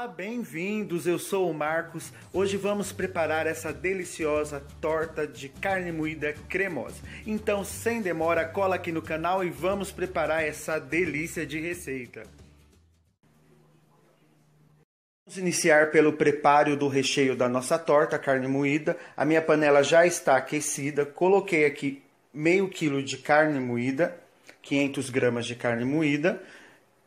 Olá, bem-vindos. Eu sou o Marcos. Hoje vamos preparar essa deliciosa torta de carne moída cremosa. Então, sem demora, cola aqui no canal e vamos preparar essa delícia de receita. Vamos iniciar pelo preparo do recheio da nossa torta, carne moída. A minha panela já está aquecida. Coloquei aqui meio quilo de carne moída, 500 gramas de carne moída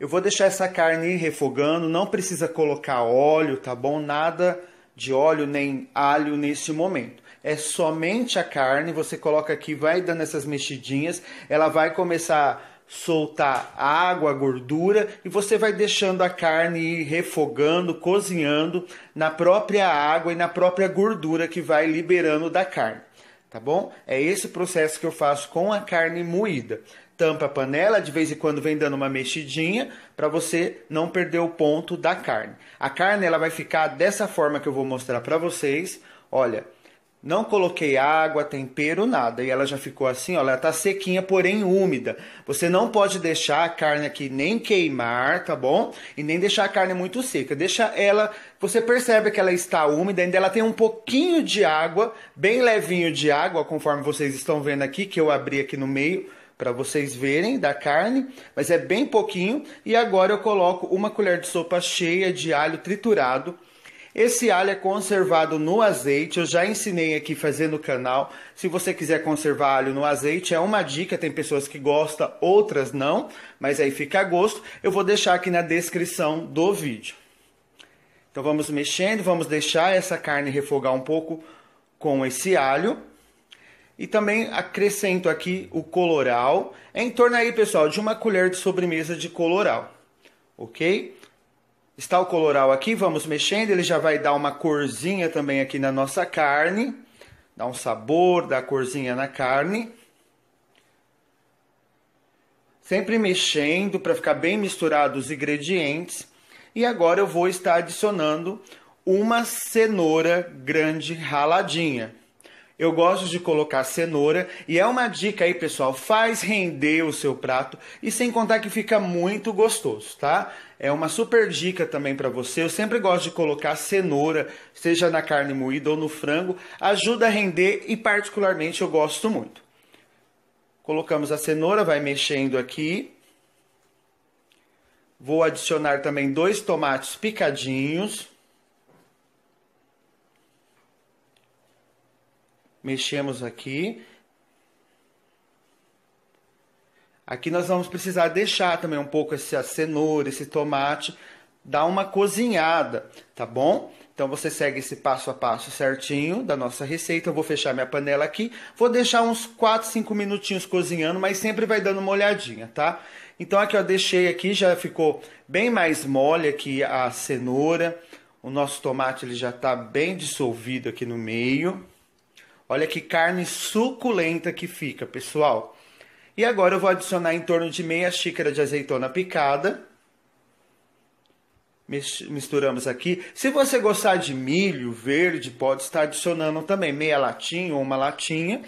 eu vou deixar essa carne refogando, não precisa colocar óleo, tá bom? Nada de óleo nem alho nesse momento. É somente a carne, você coloca aqui, vai dando essas mexidinhas, ela vai começar a soltar água, gordura e você vai deixando a carne ir refogando, cozinhando na própria água e na própria gordura que vai liberando da carne tá bom? É esse processo que eu faço com a carne moída tampa a panela, de vez em quando vem dando uma mexidinha para você não perder o ponto da carne. A carne ela vai ficar dessa forma que eu vou mostrar para vocês. Olha, não coloquei água, tempero, nada. E ela já ficou assim, olha, ela tá sequinha, porém úmida. Você não pode deixar a carne aqui nem queimar, tá bom? E nem deixar a carne muito seca. Deixa ela, você percebe que ela está úmida, ainda ela tem um pouquinho de água, bem levinho de água, conforme vocês estão vendo aqui, que eu abri aqui no meio para vocês verem da carne, mas é bem pouquinho. E agora eu coloco uma colher de sopa cheia de alho triturado. Esse alho é conservado no azeite, eu já ensinei aqui fazer no canal. Se você quiser conservar alho no azeite, é uma dica, tem pessoas que gostam, outras não, mas aí fica a gosto. Eu vou deixar aqui na descrição do vídeo. Então vamos mexendo, vamos deixar essa carne refogar um pouco com esse alho. E também acrescento aqui o coloral, é em torno aí, pessoal, de uma colher de sobremesa de coloral, ok? Está o coloral aqui, vamos mexendo, ele já vai dar uma corzinha também aqui na nossa carne, dá um sabor, dá corzinha na carne. Sempre mexendo para ficar bem misturados os ingredientes. E agora eu vou estar adicionando uma cenoura grande raladinha. Eu gosto de colocar cenoura e é uma dica aí, pessoal, faz render o seu prato e sem contar que fica muito gostoso, tá? É uma super dica também para você. Eu sempre gosto de colocar cenoura, seja na carne moída ou no frango, ajuda a render e particularmente eu gosto muito. Colocamos a cenoura, vai mexendo aqui. Vou adicionar também dois tomates picadinhos. Mexemos aqui. Aqui nós vamos precisar deixar também um pouco essa cenoura, esse tomate, dar uma cozinhada, tá bom? Então você segue esse passo a passo certinho da nossa receita. Eu vou fechar minha panela aqui, vou deixar uns 4, 5 minutinhos cozinhando, mas sempre vai dando uma olhadinha, tá? Então aqui eu deixei aqui, já ficou bem mais mole aqui a cenoura. O nosso tomate ele já está bem dissolvido aqui no meio. Olha que carne suculenta que fica, pessoal. E agora eu vou adicionar em torno de meia xícara de azeitona picada. Misturamos aqui. Se você gostar de milho verde, pode estar adicionando também meia latinha ou uma latinha.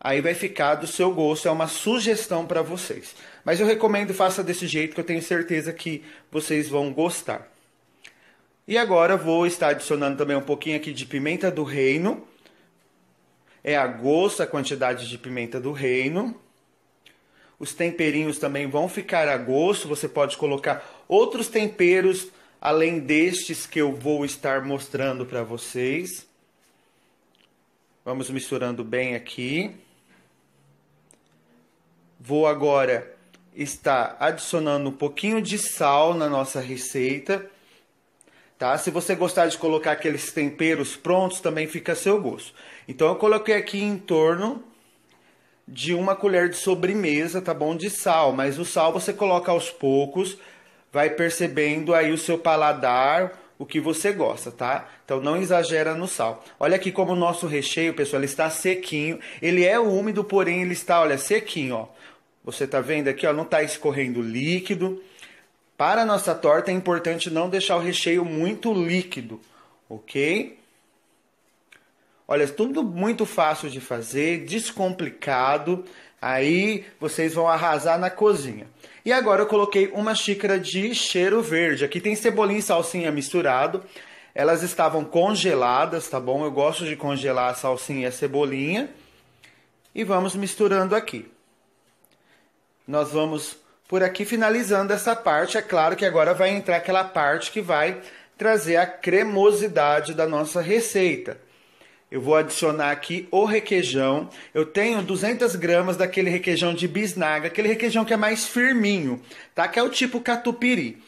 Aí vai ficar do seu gosto, é uma sugestão para vocês. Mas eu recomendo faça desse jeito que eu tenho certeza que vocês vão gostar. E agora vou estar adicionando também um pouquinho aqui de pimenta do reino é a gosto a quantidade de pimenta do reino. Os temperinhos também vão ficar a gosto. Você pode colocar outros temperos além destes que eu vou estar mostrando para vocês. Vamos misturando bem aqui. Vou agora estar adicionando um pouquinho de sal na nossa receita. Tá? Se você gostar de colocar aqueles temperos prontos, também fica a seu gosto. Então eu coloquei aqui em torno de uma colher de sobremesa, tá bom? De sal, mas o sal você coloca aos poucos, vai percebendo aí o seu paladar, o que você gosta, tá? Então não exagera no sal. Olha aqui como o nosso recheio, pessoal, ele está sequinho. Ele é úmido, porém ele está, olha, sequinho, ó. Você tá vendo aqui, ó, não tá escorrendo líquido. Para a nossa torta é importante não deixar o recheio muito líquido, ok? Olha, é tudo muito fácil de fazer, descomplicado. Aí vocês vão arrasar na cozinha. E agora eu coloquei uma xícara de cheiro verde. Aqui tem cebolinha e salsinha misturado. Elas estavam congeladas, tá bom? Eu gosto de congelar a salsinha e a cebolinha. E vamos misturando aqui. Nós vamos por aqui finalizando essa parte. É claro que agora vai entrar aquela parte que vai trazer a cremosidade da nossa receita. Eu vou adicionar aqui o requeijão. Eu tenho 200 gramas daquele requeijão de bisnaga, aquele requeijão que é mais firminho, tá? Que é o tipo catupiry.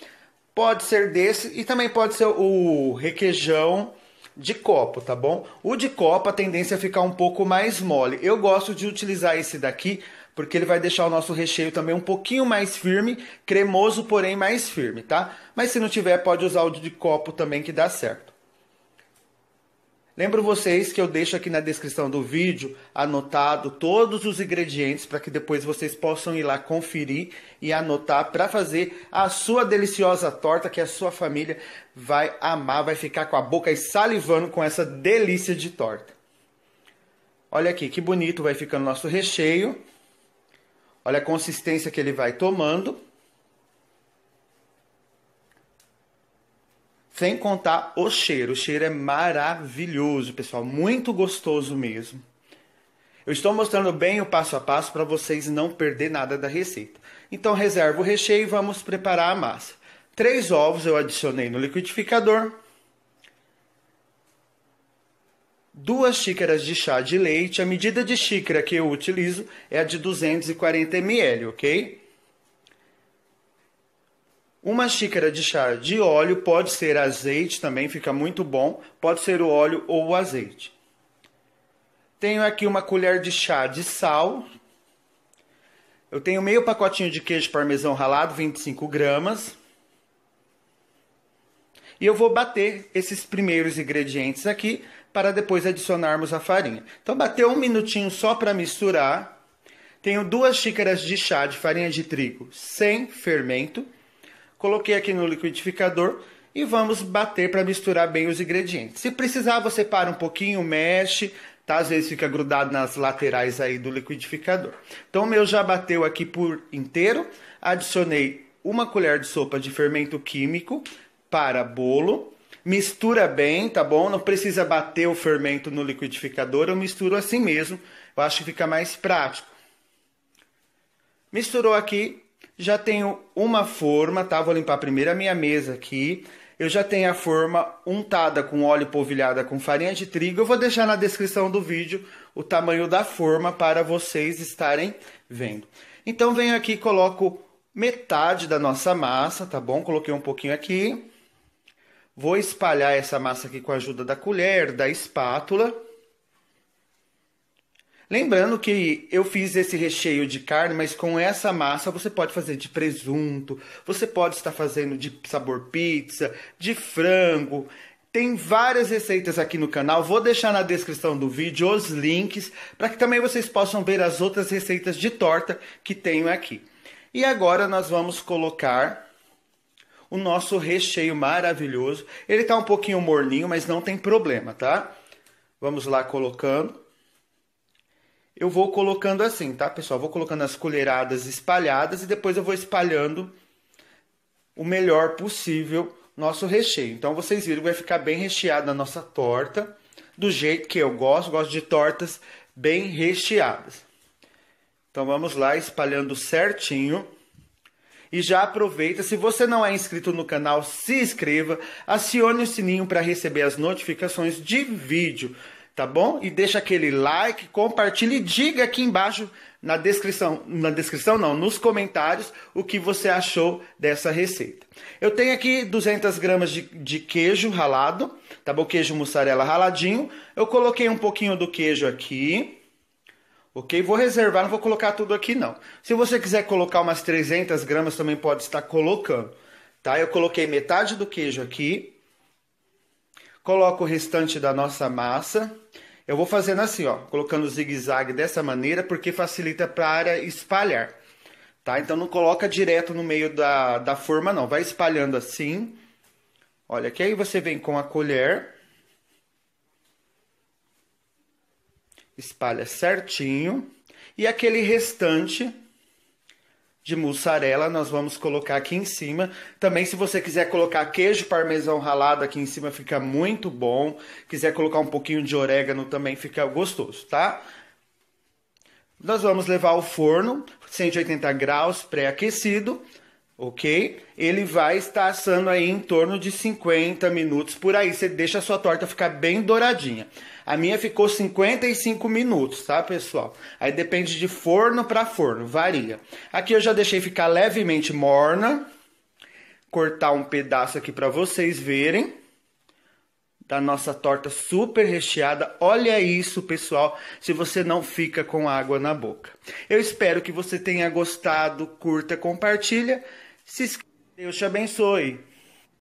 Pode ser desse e também pode ser o requeijão de copo, tá bom? O de copo a tendência é ficar um pouco mais mole. Eu gosto de utilizar esse daqui porque ele vai deixar o nosso recheio também um pouquinho mais firme, cremoso, porém mais firme, tá? Mas se não tiver, pode usar o de copo também que dá certo. Lembro vocês que eu deixo aqui na descrição do vídeo anotado todos os ingredientes para que depois vocês possam ir lá conferir e anotar para fazer a sua deliciosa torta que a sua família vai amar, vai ficar com a boca salivando com essa delícia de torta. Olha aqui que bonito vai ficando nosso recheio. Olha a consistência que ele vai tomando. Sem contar o cheiro. O cheiro é maravilhoso, pessoal. Muito gostoso mesmo. Eu estou mostrando bem o passo a passo para vocês não perder nada da receita. Então, reserva o recheio e vamos preparar a massa. Três ovos eu adicionei no liquidificador. duas xícaras de chá de leite. A medida de xícara que eu utilizo é a de 240 ml, ok? Uma xícara de chá de óleo, pode ser azeite também, fica muito bom. Pode ser o óleo ou o azeite. Tenho aqui uma colher de chá de sal. Eu tenho meio pacotinho de queijo parmesão ralado, 25 gramas. E eu vou bater esses primeiros ingredientes aqui para depois adicionarmos a farinha. Então bateu um minutinho só para misturar. Tenho duas xícaras de chá de farinha de trigo sem fermento. Coloquei aqui no liquidificador e vamos bater para misturar bem os ingredientes. Se precisar, você para um pouquinho, mexe, tá? Às vezes fica grudado nas laterais aí do liquidificador. Então o meu já bateu aqui por inteiro. Adicionei uma colher de sopa de fermento químico para bolo mistura bem, tá bom? Não precisa bater o fermento no liquidificador, eu misturo assim mesmo. Eu acho que fica mais prático. Misturou aqui, já tenho uma forma, tá? Vou limpar primeiro a minha mesa aqui. Eu já tenho a forma untada com óleo polvilhada com farinha de trigo. Eu vou deixar na descrição do vídeo o tamanho da forma para vocês estarem vendo. Então venho aqui e coloco metade da nossa massa, tá bom? Coloquei um pouquinho aqui. Vou espalhar essa massa aqui com a ajuda da colher, da espátula. Lembrando que eu fiz esse recheio de carne, mas com essa massa você pode fazer de presunto, você pode estar fazendo de sabor pizza, de frango. Tem várias receitas aqui no canal. Vou deixar na descrição do vídeo os links para que também vocês possam ver as outras receitas de torta que tenho aqui. E agora nós vamos colocar o nosso recheio maravilhoso. Ele está um pouquinho morninho, mas não tem problema, tá? Vamos lá colocando. Eu vou colocando assim, tá, pessoal? Vou colocando as colheradas espalhadas e depois eu vou espalhando o melhor possível nosso recheio. Então vocês viram que vai ficar bem recheada a nossa torta, do jeito que eu gosto, gosto de tortas bem recheadas. Então vamos lá, espalhando certinho. E já aproveita, se você não é inscrito no canal, se inscreva, acione o sininho para receber as notificações de vídeo, tá bom? E deixa aquele like, compartilhe e diga aqui embaixo na descrição, na descrição não, nos comentários o que você achou dessa receita. Eu tenho aqui 200 gramas de, de queijo ralado, tá bom? Queijo mussarela raladinho. Eu coloquei um pouquinho do queijo aqui, ok? Vou reservar, não vou colocar tudo aqui não. Se você quiser colocar umas 300 gramas, também pode estar colocando, tá? Eu coloquei metade do queijo aqui, coloco o restante da nossa massa. Eu vou fazendo assim, ó, colocando zigue-zague dessa maneira, porque facilita para espalhar, tá? Então não coloca direto no meio da, da forma não, vai espalhando assim. Olha aqui, aí você vem com a colher espalha certinho. E aquele restante de mussarela nós vamos colocar aqui em cima. Também se você quiser colocar queijo parmesão ralado aqui em cima fica muito bom. Quiser colocar um pouquinho de orégano também fica gostoso, tá? Nós vamos levar ao forno 180 graus pré-aquecido ok? Ele vai estar assando aí em torno de 50 minutos por aí. Você deixa a sua torta ficar bem douradinha. A minha ficou 55 minutos, tá, pessoal? Aí depende de forno para forno, varia. Aqui eu já deixei ficar levemente morna. Cortar um pedaço aqui para vocês verem da nossa torta super recheada. Olha isso, pessoal, se você não fica com água na boca. Eu espero que você tenha gostado, curta, compartilha. Se inscreva. Deus te abençoe.